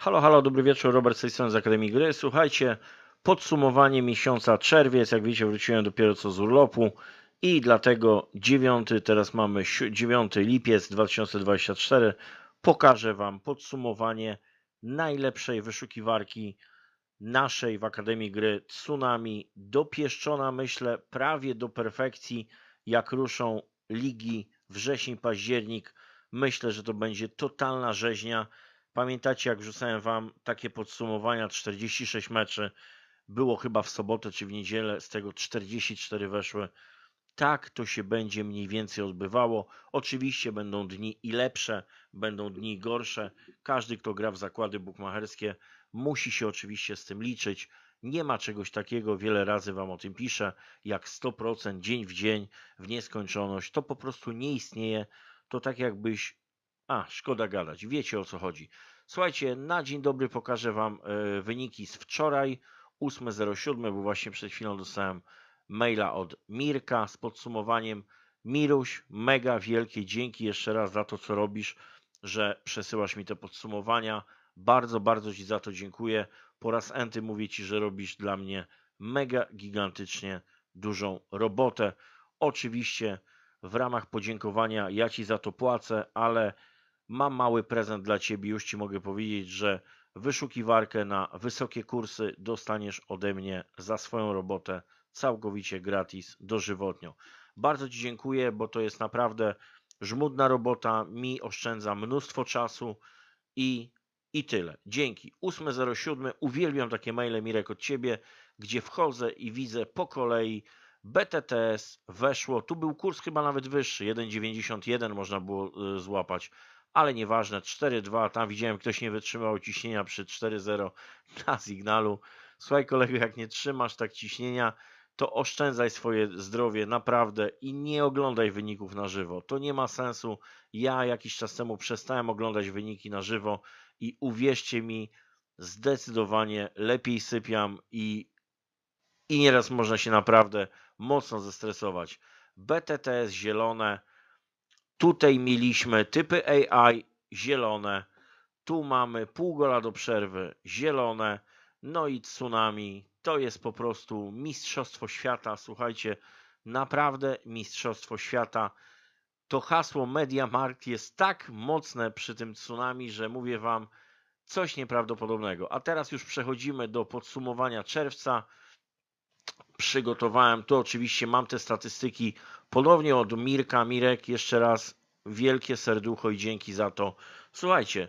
Halo, halo, dobry wieczór, Robert z tej strony z Akademii Gry. Słuchajcie, podsumowanie miesiąca czerwiec, jak wiecie wróciłem dopiero co z urlopu i dlatego 9, teraz mamy 9 lipiec 2024, pokażę Wam podsumowanie najlepszej wyszukiwarki naszej w Akademii Gry Tsunami, dopieszczona myślę prawie do perfekcji, jak ruszą ligi wrzesień, październik. Myślę, że to będzie totalna rzeźnia Pamiętacie, jak wrzucałem Wam takie podsumowania 46 meczy? Było chyba w sobotę czy w niedzielę, z tego 44 weszły. Tak to się będzie mniej więcej odbywało. Oczywiście będą dni i lepsze, będą dni gorsze. Każdy, kto gra w zakłady bukmacherskie, musi się oczywiście z tym liczyć. Nie ma czegoś takiego, wiele razy Wam o tym piszę, jak 100% dzień w dzień, w nieskończoność. To po prostu nie istnieje. To tak jakbyś a, szkoda gadać, wiecie o co chodzi. Słuchajcie, na dzień dobry pokażę Wam e, wyniki z wczoraj, 8.07, bo właśnie przed chwilą dostałem maila od Mirka z podsumowaniem. Miruś, mega wielkie dzięki jeszcze raz za to, co robisz, że przesyłasz mi te podsumowania. Bardzo, bardzo Ci za to dziękuję. Po raz enty mówię Ci, że robisz dla mnie mega gigantycznie dużą robotę. Oczywiście w ramach podziękowania ja Ci za to płacę, ale Mam mały prezent dla Ciebie, już Ci mogę powiedzieć, że wyszukiwarkę na wysokie kursy dostaniesz ode mnie za swoją robotę całkowicie gratis, dożywotnio. Bardzo Ci dziękuję, bo to jest naprawdę żmudna robota, mi oszczędza mnóstwo czasu i, i tyle. Dzięki. 8.07. Uwielbiam takie maile, Mirek, od Ciebie, gdzie wchodzę i widzę po kolei BTTS weszło. Tu był kurs chyba nawet wyższy, 1,91 można było y, złapać ale nieważne, 4-2, tam widziałem, ktoś nie wytrzymał ciśnienia przy 4-0 na sygnalu. Słuchaj kolego, jak nie trzymasz tak ciśnienia, to oszczędzaj swoje zdrowie naprawdę i nie oglądaj wyników na żywo. To nie ma sensu. Ja jakiś czas temu przestałem oglądać wyniki na żywo i uwierzcie mi, zdecydowanie lepiej sypiam i, i nieraz można się naprawdę mocno zestresować. BTTS zielone, Tutaj mieliśmy typy AI zielone, tu mamy pół gola do przerwy zielone, no i tsunami. To jest po prostu mistrzostwo świata. Słuchajcie, naprawdę mistrzostwo świata. To hasło Media Markt jest tak mocne przy tym tsunami, że mówię wam coś nieprawdopodobnego. A teraz już przechodzimy do podsumowania czerwca przygotowałem. Tu oczywiście mam te statystyki ponownie od Mirka. Mirek, jeszcze raz wielkie serducho i dzięki za to. Słuchajcie,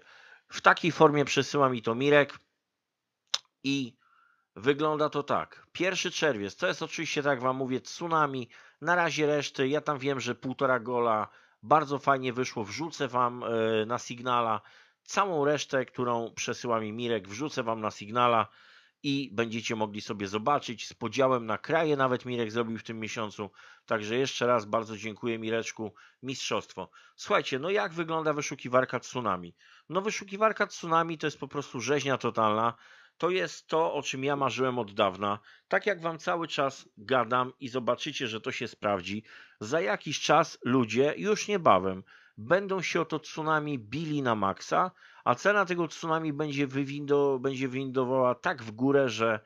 w takiej formie przesyła mi to Mirek i wygląda to tak. Pierwszy czerwiec, to jest oczywiście, tak jak Wam mówię, tsunami. Na razie reszty, ja tam wiem, że półtora gola bardzo fajnie wyszło. Wrzucę Wam e, na Signala całą resztę, którą przesyła mi Mirek, wrzucę Wam na Signala i będziecie mogli sobie zobaczyć z podziałem na kraje. Nawet Mirek zrobił w tym miesiącu. Także jeszcze raz bardzo dziękuję Mireczku. Mistrzostwo. Słuchajcie, no jak wygląda wyszukiwarka tsunami? No wyszukiwarka tsunami to jest po prostu rzeźnia totalna. To jest to, o czym ja marzyłem od dawna. Tak jak wam cały czas gadam i zobaczycie, że to się sprawdzi, za jakiś czas ludzie, już niebawem, będą się o to tsunami bili na maksa, a cena tego tsunami będzie, wywindo, będzie wywindowała tak w górę, że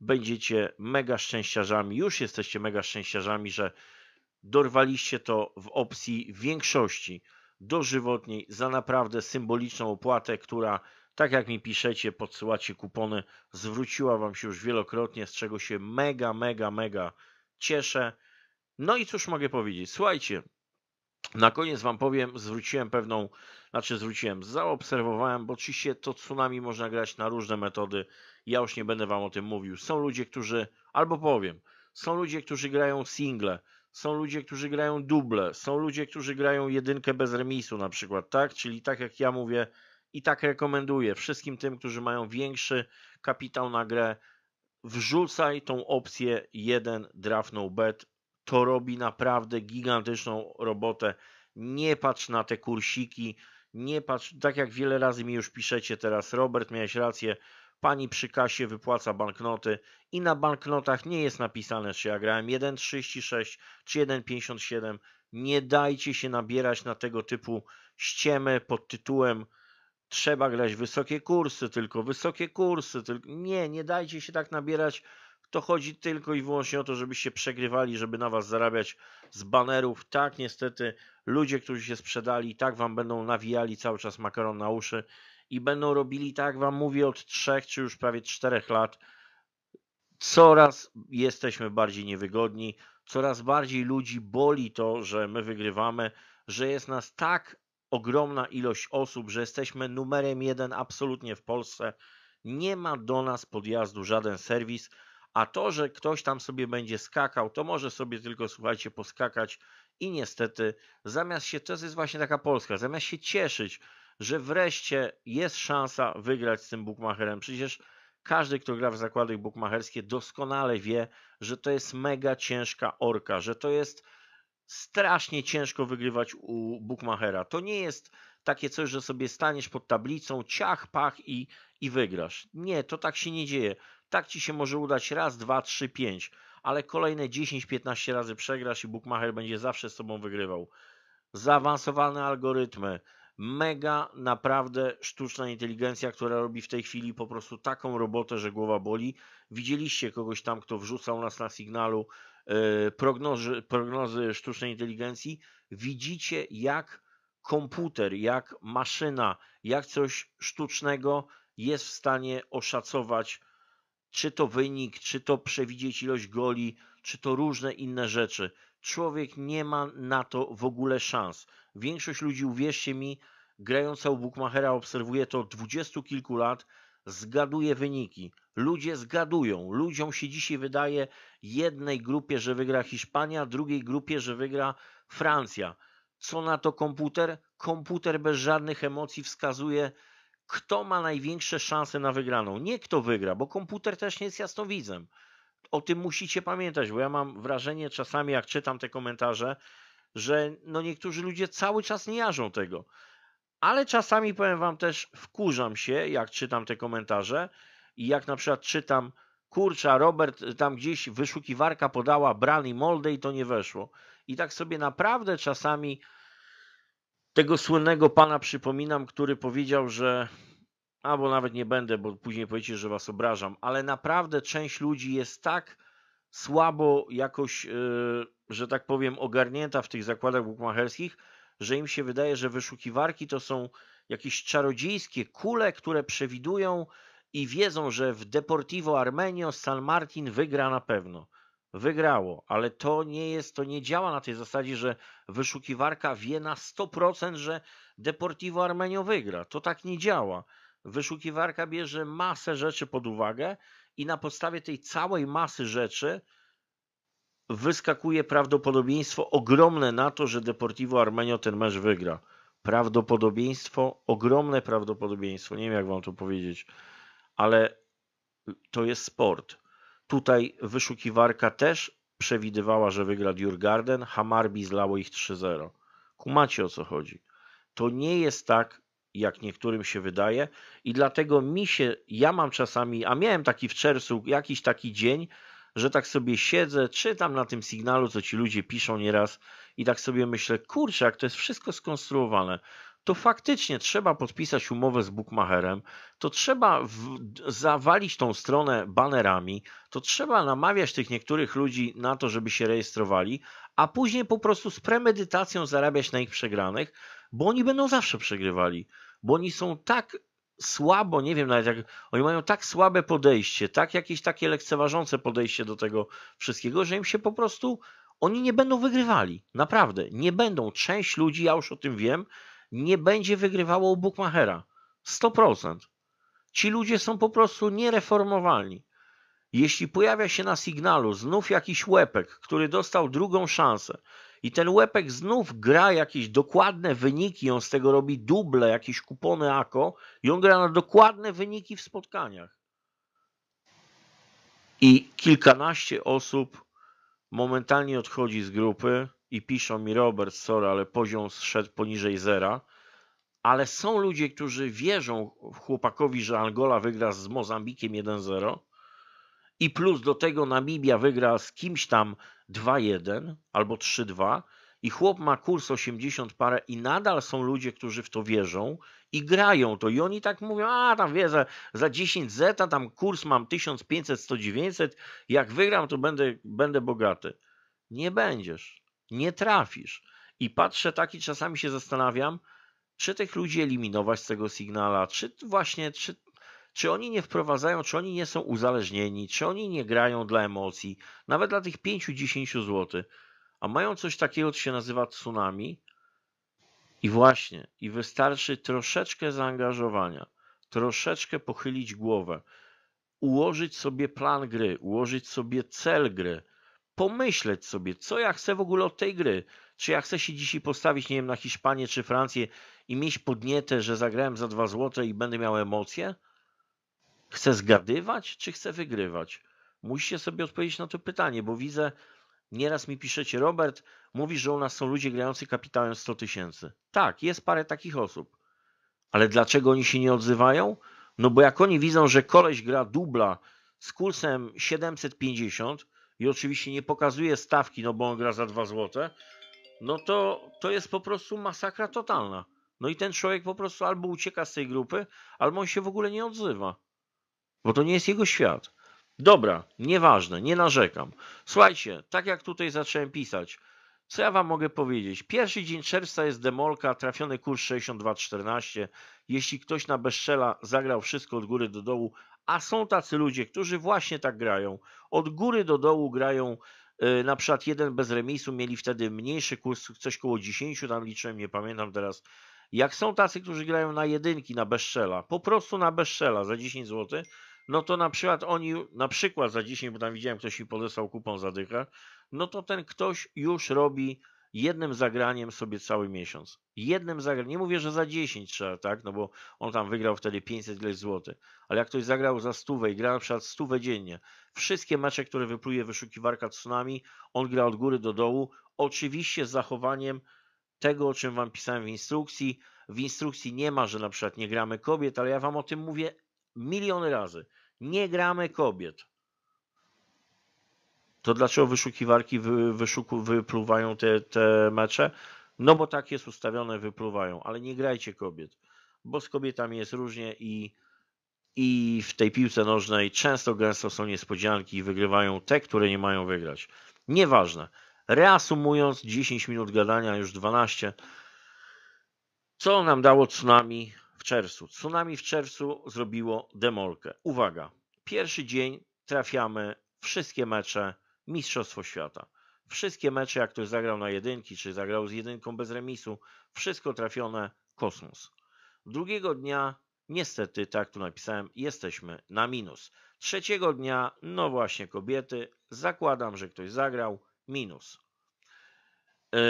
będziecie mega szczęściarzami, już jesteście mega szczęściarzami, że dorwaliście to w opcji większości dożywotniej za naprawdę symboliczną opłatę, która tak jak mi piszecie, podsyłacie kupony, zwróciła Wam się już wielokrotnie, z czego się mega, mega, mega cieszę. No i cóż mogę powiedzieć? Słuchajcie, na koniec Wam powiem, zwróciłem pewną, znaczy zwróciłem, zaobserwowałem, bo oczywiście to tsunami można grać na różne metody. Ja już nie będę Wam o tym mówił. Są ludzie, którzy, albo powiem, są ludzie, którzy grają single, są ludzie, którzy grają duble, są ludzie, którzy grają jedynkę bez remisu na przykład, tak? Czyli tak jak ja mówię i tak rekomenduję wszystkim tym, którzy mają większy kapitał na grę, wrzucaj tą opcję jeden draft no bet to robi naprawdę gigantyczną robotę. Nie patrz na te kursiki, nie patrz, tak jak wiele razy mi już piszecie teraz, Robert, miałeś rację, pani przy kasie wypłaca banknoty i na banknotach nie jest napisane, czy ja grałem 1,36 czy 1,57. Nie dajcie się nabierać na tego typu ściemy pod tytułem trzeba grać wysokie kursy, tylko wysokie kursy, tylko nie, nie dajcie się tak nabierać to chodzi tylko i wyłącznie o to, żebyście przegrywali, żeby na was zarabiać z banerów. Tak, niestety, ludzie, którzy się sprzedali, tak wam będą nawijali cały czas makaron na uszy i będą robili, tak wam mówię, od trzech czy już prawie czterech lat. Coraz jesteśmy bardziej niewygodni, coraz bardziej ludzi boli to, że my wygrywamy, że jest nas tak ogromna ilość osób, że jesteśmy numerem jeden absolutnie w Polsce. Nie ma do nas podjazdu żaden serwis a to, że ktoś tam sobie będzie skakał, to może sobie tylko, słuchajcie, poskakać i niestety zamiast się, to jest właśnie taka Polska, zamiast się cieszyć, że wreszcie jest szansa wygrać z tym bukmacherem, Przecież każdy, kto gra w zakłady bukmacherskie, doskonale wie, że to jest mega ciężka orka, że to jest strasznie ciężko wygrywać u bukmachera. To nie jest takie coś, że sobie staniesz pod tablicą, ciach, pach i, i wygrasz. Nie, to tak się nie dzieje. Tak ci się może udać raz, dwa, trzy, pięć, ale kolejne 10-15 razy przegrasz i bookmacher będzie zawsze z tobą wygrywał. Zaawansowane algorytmy, mega naprawdę sztuczna inteligencja, która robi w tej chwili po prostu taką robotę, że głowa boli. Widzieliście kogoś tam, kto wrzucał nas na sygnalu yy, prognozy, prognozy sztucznej inteligencji. Widzicie, jak komputer, jak maszyna, jak coś sztucznego jest w stanie oszacować czy to wynik, czy to przewidzieć ilość goli, czy to różne inne rzeczy. Człowiek nie ma na to w ogóle szans. Większość ludzi, uwierzcie mi, grająca u Bukmachera obserwuje to od dwudziestu kilku lat, zgaduje wyniki. Ludzie zgadują. Ludziom się dzisiaj wydaje jednej grupie, że wygra Hiszpania, drugiej grupie, że wygra Francja. Co na to komputer? Komputer bez żadnych emocji wskazuje kto ma największe szanse na wygraną. Nie kto wygra, bo komputer też nie jest jasnowidzem. O tym musicie pamiętać, bo ja mam wrażenie czasami, jak czytam te komentarze, że no niektórzy ludzie cały czas nie jarzą tego. Ale czasami powiem wam też, wkurzam się, jak czytam te komentarze i jak na przykład czytam, kurcza, Robert, tam gdzieś wyszukiwarka podała Brani Molde i to nie weszło. I tak sobie naprawdę czasami tego słynnego pana przypominam, który powiedział, że albo nawet nie będę, bo później powiecie, że was obrażam, ale naprawdę część ludzi jest tak słabo jakoś, e, że tak powiem, ogarnięta w tych zakładach bukmacherskich, że im się wydaje, że wyszukiwarki to są jakieś czarodziejskie kule, które przewidują i wiedzą, że w Deportivo Armenio San Martin wygra na pewno wygrało, ale to nie jest, to nie działa na tej zasadzie, że wyszukiwarka wie na 100%, że Deportivo Armenio wygra. To tak nie działa. Wyszukiwarka bierze masę rzeczy pod uwagę i na podstawie tej całej masy rzeczy wyskakuje prawdopodobieństwo ogromne na to, że Deportivo Armenio ten mecz wygra. Prawdopodobieństwo, ogromne prawdopodobieństwo, nie wiem jak wam to powiedzieć, ale to jest sport Tutaj wyszukiwarka też przewidywała, że wygra Djurgarden, Hamarbi zlało ich 3-0. Kumacie o co chodzi. To nie jest tak, jak niektórym się wydaje i dlatego mi się, ja mam czasami, a miałem taki w czerwcu, jakiś taki dzień, że tak sobie siedzę, czytam na tym sygnalu, co ci ludzie piszą nieraz i tak sobie myślę, kurczę, jak to jest wszystko skonstruowane to faktycznie trzeba podpisać umowę z bookmacherem, to trzeba w, zawalić tą stronę banerami, to trzeba namawiać tych niektórych ludzi na to, żeby się rejestrowali, a później po prostu z premedytacją zarabiać na ich przegranych, bo oni będą zawsze przegrywali, bo oni są tak słabo, nie wiem nawet jak, oni mają tak słabe podejście, tak jakieś takie lekceważące podejście do tego wszystkiego, że im się po prostu, oni nie będą wygrywali, naprawdę, nie będą. Część ludzi, ja już o tym wiem, nie będzie wygrywało u Bukmachera. 100%. Ci ludzie są po prostu niereformowalni. Jeśli pojawia się na sygnalu znów jakiś łepek, który dostał drugą szansę i ten łepek znów gra jakieś dokładne wyniki, on z tego robi duble, jakieś kupony AKO i on gra na dokładne wyniki w spotkaniach. I kilkanaście osób momentalnie odchodzi z grupy i piszą mi Robert, sorry, ale poziom zszedł poniżej zera, ale są ludzie, którzy wierzą chłopakowi, że Angola wygra z Mozambikiem 1-0 i plus do tego Namibia wygra z kimś tam 2-1 albo 3-2 i chłop ma kurs 80 parę i nadal są ludzie, którzy w to wierzą i grają to i oni tak mówią, a tam wie, za, 10 zeta tam kurs mam 1500, 1900 jak wygram to będę, będę bogaty. Nie będziesz nie trafisz. I patrzę tak i czasami się zastanawiam, czy tych ludzi eliminować z tego signala, czy właśnie, czy, czy oni nie wprowadzają, czy oni nie są uzależnieni, czy oni nie grają dla emocji, nawet dla tych 5-10 zł, a mają coś takiego, co się nazywa tsunami. I właśnie, i wystarczy troszeczkę zaangażowania, troszeczkę pochylić głowę, ułożyć sobie plan gry, ułożyć sobie cel gry, pomyśleć sobie, co ja chcę w ogóle od tej gry. Czy ja chcę się dzisiaj postawić, nie wiem, na Hiszpanię czy Francję i mieć podnietę, że zagrałem za dwa złote i będę miał emocje? Chcę zgadywać, czy chcę wygrywać? Musicie sobie odpowiedzieć na to pytanie, bo widzę, nieraz mi piszecie, Robert, mówisz, że u nas są ludzie grający kapitałem 100 tysięcy. Tak, jest parę takich osób. Ale dlaczego oni się nie odzywają? No bo jak oni widzą, że koleś gra dubla z kursem 750, i oczywiście nie pokazuje stawki, no bo on gra za 2 zł, no to to jest po prostu masakra totalna. No i ten człowiek po prostu albo ucieka z tej grupy, albo on się w ogóle nie odzywa, bo to nie jest jego świat. Dobra, nieważne, nie narzekam. Słuchajcie, tak jak tutaj zacząłem pisać, co ja wam mogę powiedzieć? Pierwszy dzień czerwca jest demolka, trafiony kurs 62.14. Jeśli ktoś na bezczela zagrał wszystko od góry do dołu, a są tacy ludzie, którzy właśnie tak grają. Od góry do dołu grają y, na przykład jeden bez remisu, mieli wtedy mniejszy kurs, coś koło 10 tam liczyłem, nie pamiętam teraz. Jak są tacy, którzy grają na jedynki, na bezszela, po prostu na bezszela za 10 zł, no to na przykład oni, na przykład za 10, bo tam widziałem, ktoś mi podesłał kupon za dychę, no to ten ktoś już robi jednym zagraniem sobie cały miesiąc. Jednym zagraniem. Nie mówię, że za 10 trzeba, tak? No bo on tam wygrał wtedy 500 zł. Ale jak ktoś zagrał za stówę i gra na przykład stówę dziennie, wszystkie mecze, które wypluje wyszukiwarka tsunami, on gra od góry do dołu. Oczywiście z zachowaniem tego, o czym wam pisałem w instrukcji. W instrukcji nie ma, że na przykład nie gramy kobiet, ale ja wam o tym mówię miliony razy. Nie gramy kobiet to dlaczego wyszukiwarki wy, wyszuku, wypluwają te, te mecze? No bo tak jest ustawione, wypluwają, ale nie grajcie kobiet, bo z kobietami jest różnie i, i w tej piłce nożnej często gęsto są niespodzianki i wygrywają te, które nie mają wygrać. Nieważne. Reasumując, 10 minut gadania, już 12. Co nam dało tsunami w czerwcu? Tsunami w czerwcu zrobiło demolkę. Uwaga, pierwszy dzień trafiamy wszystkie mecze Mistrzostwo Świata. Wszystkie mecze, jak ktoś zagrał na jedynki, czy zagrał z jedynką bez remisu, wszystko trafione, kosmos. Drugiego dnia, niestety, tak tu napisałem, jesteśmy na minus. Trzeciego dnia, no właśnie kobiety, zakładam, że ktoś zagrał, minus. Yy,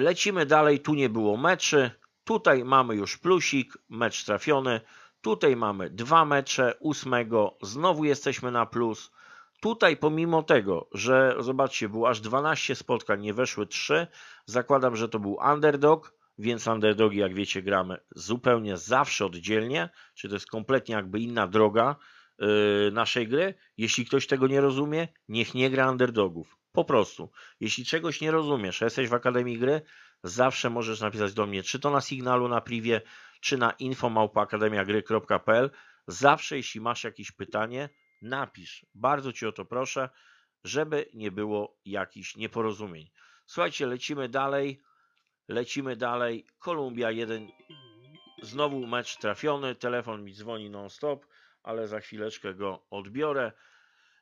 lecimy dalej, tu nie było meczy, tutaj mamy już plusik, mecz trafiony, tutaj mamy dwa mecze, ósmego, znowu jesteśmy na plus, Tutaj pomimo tego, że zobaczcie, było aż 12 spotkań, nie weszły 3, zakładam, że to był underdog, więc underdogi, jak wiecie, gramy zupełnie zawsze oddzielnie, czy to jest kompletnie jakby inna droga yy, naszej gry. Jeśli ktoś tego nie rozumie, niech nie gra underdogów. Po prostu. Jeśli czegoś nie rozumiesz, jesteś w Akademii Gry, zawsze możesz napisać do mnie, czy to na Signalu, na Privie, czy na infomałpaakademiagry.pl. Zawsze, jeśli masz jakieś pytanie, napisz, bardzo Cię o to proszę, żeby nie było jakichś nieporozumień. Słuchajcie, lecimy dalej, lecimy dalej, Kolumbia 1, znowu mecz trafiony, telefon mi dzwoni non-stop, ale za chwileczkę go odbiorę,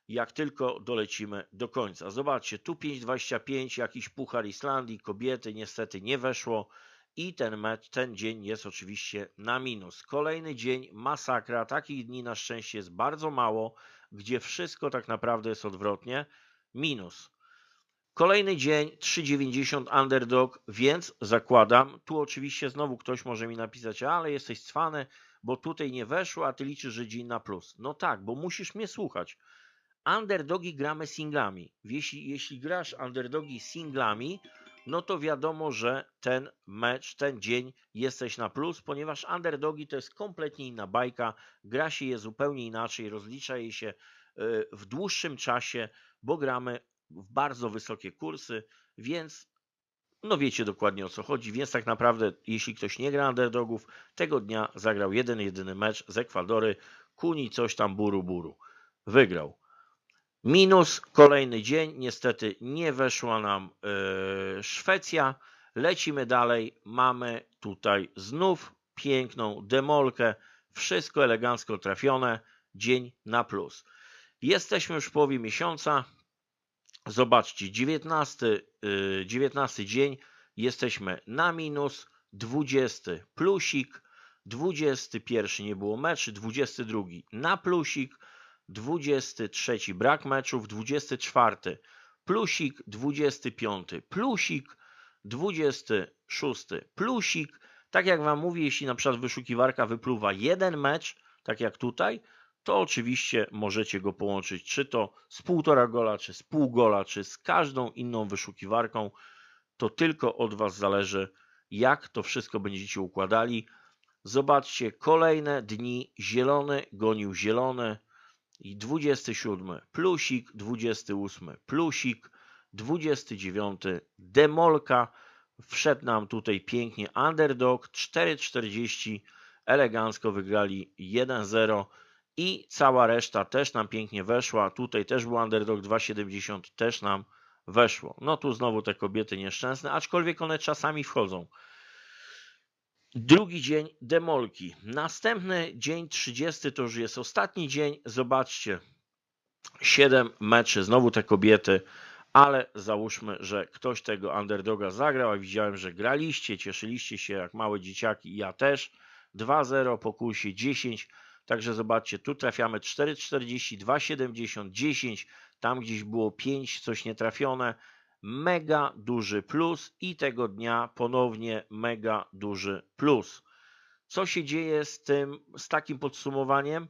jak tylko dolecimy do końca. Zobaczcie, tu 5.25, jakiś puchar Islandii, kobiety, niestety nie weszło, i ten mecz, ten dzień jest oczywiście na minus. Kolejny dzień, masakra. Takich dni na szczęście jest bardzo mało, gdzie wszystko tak naprawdę jest odwrotnie. Minus. Kolejny dzień 3,90 underdog, więc zakładam. Tu oczywiście znowu ktoś może mi napisać, ale jesteś cwany, bo tutaj nie weszło, a ty liczysz, że dzień na plus. No tak, bo musisz mnie słuchać. Underdogi gramy singlami. Jeśli, jeśli grasz underdogi singlami, no to wiadomo, że ten mecz, ten dzień jesteś na plus, ponieważ underdogi to jest kompletnie inna bajka, gra się je zupełnie inaczej, rozlicza je się e, w dłuższym czasie, bo gramy w bardzo wysokie kursy, więc no wiecie dokładnie o co chodzi, więc tak naprawdę jeśli ktoś nie gra underdogów, tego dnia zagrał jeden jedyny mecz z Ekwadory, Kuni coś tam buru buru. Wygrał. Minus kolejny dzień, niestety nie weszła nam e, Szwecja. Lecimy dalej, mamy tutaj znów piękną demolkę, wszystko elegancko trafione, dzień na plus. Jesteśmy już w połowie miesiąca, zobaczcie, 19, 19 e, dzień, jesteśmy na minus, 20 plusik, 21 nie było meczy, 22 na plusik, 23 brak meczów, 24 plusik, 25 plusik, 26 plusik. Tak jak Wam mówię, jeśli na przykład wyszukiwarka wypluwa jeden mecz, tak jak tutaj, to oczywiście możecie go połączyć czy to z półtora gola, czy z pół gola, czy z każdą inną wyszukiwarką. To tylko od Was zależy, jak to wszystko będziecie układali. Zobaczcie kolejne dni. Zielony gonił zielony, i 27, plusik, 28, plusik, 29, demolka, wszedł nam tutaj pięknie underdog, 4,40, elegancko wygrali 1-0 i cała reszta też nam pięknie weszła, tutaj też był underdog 2,70, też nam weszło. No tu znowu te kobiety nieszczęsne, aczkolwiek one czasami wchodzą. Drugi dzień demolki. Następny dzień 30 to już jest ostatni dzień. Zobaczcie, 7 meczy, znowu te kobiety, ale załóżmy, że ktoś tego underdoga zagrał, a widziałem, że graliście, cieszyliście się jak małe dzieciaki i ja też. 2-0 po kursie 10, także zobaczcie, tu trafiamy 4,40, 2,70, 10, tam gdzieś było 5, coś nietrafione, mega duży plus i tego dnia ponownie mega duży plus. Co się dzieje z tym, z takim podsumowaniem?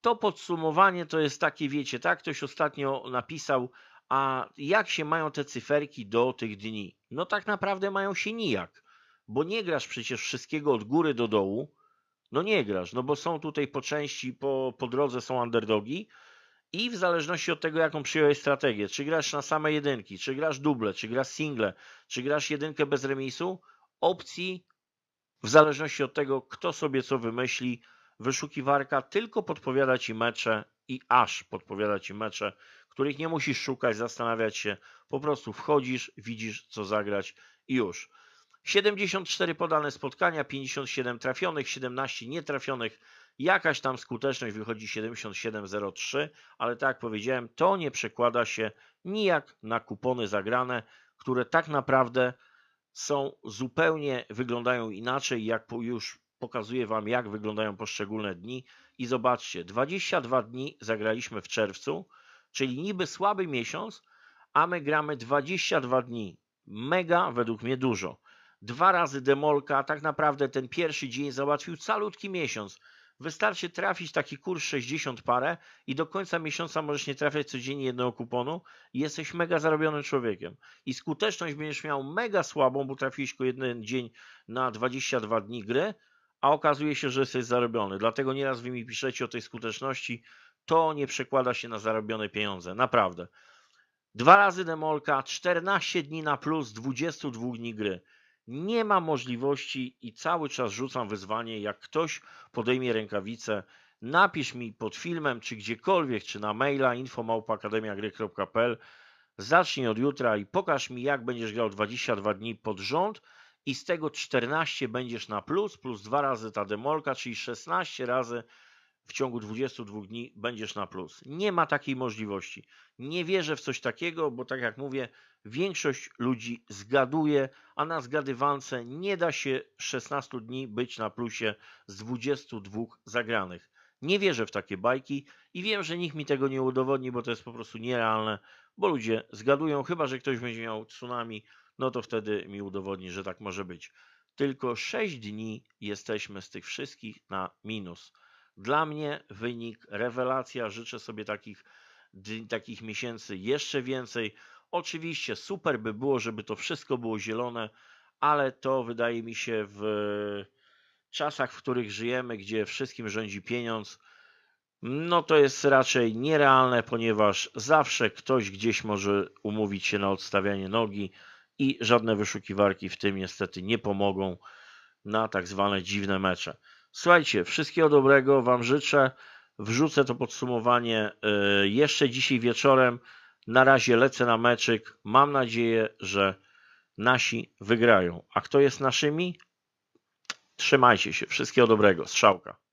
To podsumowanie to jest takie, wiecie, tak? Ktoś ostatnio napisał, a jak się mają te cyferki do tych dni? No tak naprawdę mają się nijak, bo nie grasz przecież wszystkiego od góry do dołu. No nie grasz, no bo są tutaj po części, po, po drodze są underdogi, i w zależności od tego, jaką przyjąłeś strategię, czy grasz na same jedynki, czy grasz duble, czy grasz single, czy grasz jedynkę bez remisu, opcji w zależności od tego, kto sobie co wymyśli, wyszukiwarka tylko podpowiada ci mecze i aż podpowiada ci mecze, których nie musisz szukać, zastanawiać się, po prostu wchodzisz, widzisz co zagrać i już. 74 podane spotkania, 57 trafionych, 17 nietrafionych, Jakaś tam skuteczność wychodzi 77,03, ale tak jak powiedziałem, to nie przekłada się nijak na kupony zagrane, które tak naprawdę są zupełnie, wyglądają inaczej, jak już pokazuję Wam, jak wyglądają poszczególne dni. I zobaczcie, 22 dni zagraliśmy w czerwcu, czyli niby słaby miesiąc, a my gramy 22 dni. Mega, według mnie dużo. Dwa razy demolka, tak naprawdę ten pierwszy dzień załatwił calutki miesiąc. Wystarczy trafić taki kurs 60 parę i do końca miesiąca możesz nie trafiać codziennie jednego kuponu i jesteś mega zarobionym człowiekiem. I skuteczność będziesz miał mega słabą, bo trafiłeś tylko jeden dzień na 22 dni gry, a okazuje się, że jesteś zarobiony. Dlatego nieraz wy mi piszecie o tej skuteczności. To nie przekłada się na zarobione pieniądze. Naprawdę. Dwa razy demolka, 14 dni na plus, 22 dni gry nie ma możliwości i cały czas rzucam wyzwanie, jak ktoś podejmie rękawicę, napisz mi pod filmem, czy gdziekolwiek, czy na maila infomałpaakademiagry.pl zacznij od jutra i pokaż mi, jak będziesz grał 22 dni pod rząd i z tego 14 będziesz na plus, plus dwa razy ta demolka, czyli 16 razy w ciągu 22 dni będziesz na plus. Nie ma takiej możliwości. Nie wierzę w coś takiego, bo tak jak mówię, większość ludzi zgaduje, a na zgadywance nie da się 16 dni być na plusie z 22 zagranych. Nie wierzę w takie bajki i wiem, że nikt mi tego nie udowodni, bo to jest po prostu nierealne, bo ludzie zgadują, chyba że ktoś będzie miał tsunami, no to wtedy mi udowodni, że tak może być. Tylko 6 dni jesteśmy z tych wszystkich na minus. Dla mnie wynik rewelacja. Życzę sobie takich, takich miesięcy jeszcze więcej. Oczywiście super by było, żeby to wszystko było zielone, ale to wydaje mi się w czasach, w których żyjemy, gdzie wszystkim rządzi pieniądz, no to jest raczej nierealne, ponieważ zawsze ktoś gdzieś może umówić się na odstawianie nogi i żadne wyszukiwarki w tym niestety nie pomogą na tak zwane dziwne mecze. Słuchajcie, wszystkiego dobrego Wam życzę. Wrzucę to podsumowanie e, jeszcze dzisiaj wieczorem. Na razie lecę na meczyk. Mam nadzieję, że nasi wygrają. A kto jest naszymi? Trzymajcie się. Wszystkiego dobrego. Strzałka.